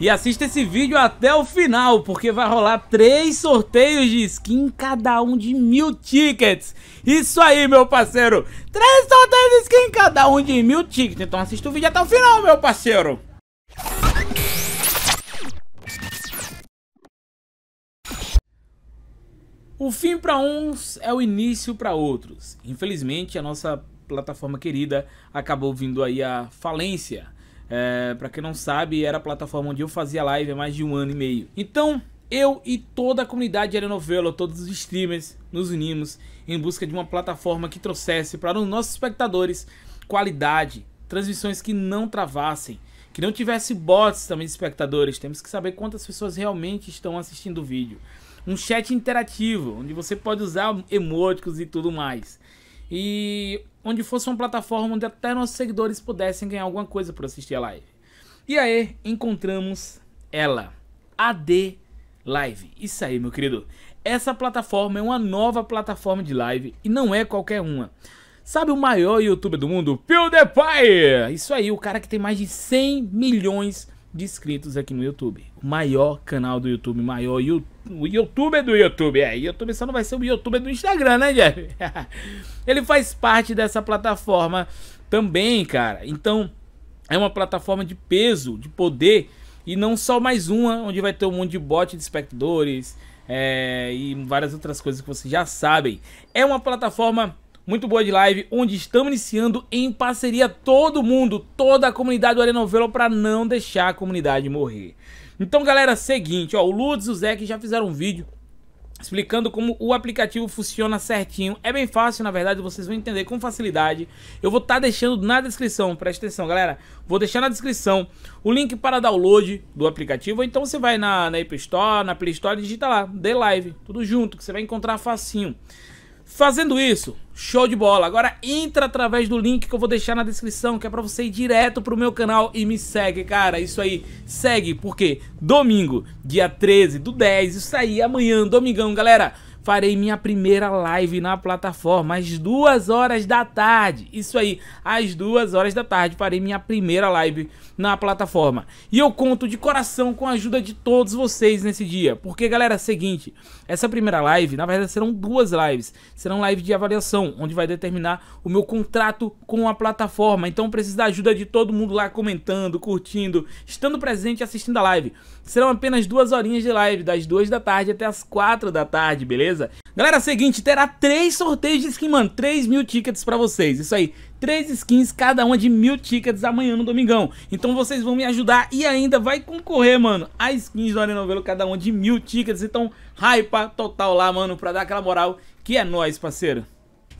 E assista esse vídeo até o final, porque vai rolar três sorteios de skin, cada um de mil tickets. Isso aí, meu parceiro! Três sorteios de skin, cada um de mil tickets. Então assista o vídeo até o final, meu parceiro! O fim para uns é o início para outros. Infelizmente, a nossa plataforma querida acabou vindo aí à falência. É, para quem não sabe, era a plataforma onde eu fazia live há mais de um ano e meio. Então, eu e toda a comunidade de Novelo, todos os streamers, nos unimos em busca de uma plataforma que trouxesse para os nossos espectadores qualidade, transmissões que não travassem, que não tivesse bots também de espectadores. Temos que saber quantas pessoas realmente estão assistindo o vídeo. Um chat interativo, onde você pode usar emoticons e tudo mais. E onde fosse uma plataforma onde até nossos seguidores pudessem ganhar alguma coisa por assistir a live. E aí encontramos ela, AD Live. Isso aí, meu querido. Essa plataforma é uma nova plataforma de live e não é qualquer uma. Sabe o maior youtuber do mundo? PewDiePie! Isso aí, o cara que tem mais de 100 milhões de de inscritos aqui no YouTube. O maior canal do YouTube, maior you, o youtuber do YouTube. É, YouTube só não vai ser o youtuber do Instagram, né, Jeff? Ele faz parte dessa plataforma também, cara. Então, é uma plataforma de peso, de poder, e não só mais uma, onde vai ter um monte de bot de espectadores é, e várias outras coisas que vocês já sabem. É uma plataforma muito boa de live, onde estamos iniciando em parceria todo mundo, toda a comunidade do Arenovelo, para não deixar a comunidade morrer. Então, galera, seguinte, ó, o Lutz e o Zé que já fizeram um vídeo explicando como o aplicativo funciona certinho. É bem fácil, na verdade, vocês vão entender com facilidade. Eu vou estar tá deixando na descrição, presta atenção, galera. Vou deixar na descrição o link para download do aplicativo. Ou então você vai na, na App Store, na Play Store e digita lá, The Live, tudo junto, que você vai encontrar facinho. Fazendo isso, show de bola. Agora entra através do link que eu vou deixar na descrição, que é pra você ir direto pro meu canal e me segue, cara. Isso aí, segue, porque domingo, dia 13 do 10, isso aí, amanhã, domingão, galera farei minha primeira live na plataforma às duas horas da tarde. Isso aí, às duas horas da tarde farei minha primeira live na plataforma. E eu conto de coração com a ajuda de todos vocês nesse dia. Porque, galera, é o seguinte, essa primeira live, na verdade, serão duas lives. Serão live de avaliação, onde vai determinar o meu contrato com a plataforma. Então, preciso da ajuda de todo mundo lá comentando, curtindo, estando presente e assistindo a live. Serão apenas duas horinhas de live, das duas da tarde até as quatro da tarde, beleza? beleza? Galera, é seguinte, terá três sorteios de skin, mano, 3 mil tickets pra vocês, isso aí. Três skins, cada uma de mil tickets amanhã no domingão. Então vocês vão me ajudar e ainda vai concorrer, mano, a skins do Novelo, cada uma de mil tickets. Então, hype total lá, mano, pra dar aquela moral que é nóis, parceiro.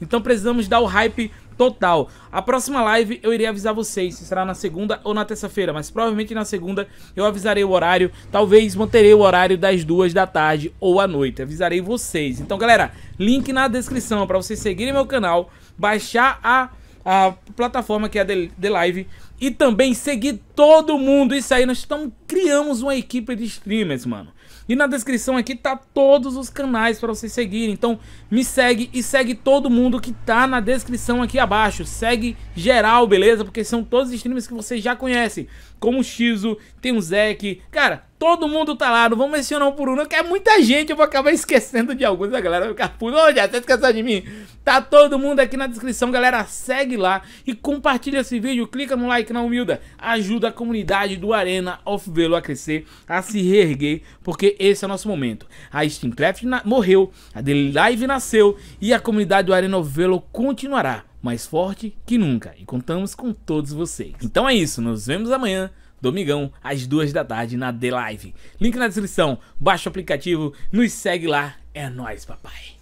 Então precisamos dar o hype total. A próxima live eu irei avisar vocês se será na segunda ou na terça-feira, mas provavelmente na segunda eu avisarei o horário, talvez manterei o horário das duas da tarde ou à noite, avisarei vocês. Então, galera, link na descrição para vocês seguirem meu canal, baixar a, a plataforma que é a The Live e também seguir todo mundo. Isso aí, nós estamos, criamos uma equipe de streamers, mano. E na descrição aqui tá todos os canais para vocês seguirem. Então me segue e segue todo mundo que tá na descrição aqui abaixo. Segue geral, beleza? Porque são todos os streamers que vocês já conhecem. Como o Shizu, tem o Zeke. Cara, Todo mundo tá lá, não vou mencionar um por um, não, que é muita gente, eu vou acabar esquecendo de alguns, a galera vai ficar puta, ô, já você esqueceu de mim? Tá todo mundo aqui na descrição, galera, segue lá e compartilha esse vídeo, clica no like na humilda, ajuda a comunidade do Arena of Velo a crescer, a se reerguer, porque esse é o nosso momento. A Steamcraft morreu, a The Live nasceu e a comunidade do Arena of Velo continuará mais forte que nunca e contamos com todos vocês. Então é isso, nos vemos amanhã domingão, às 2 da tarde, na The Live. Link na descrição, baixa o aplicativo, nos segue lá, é nóis, papai.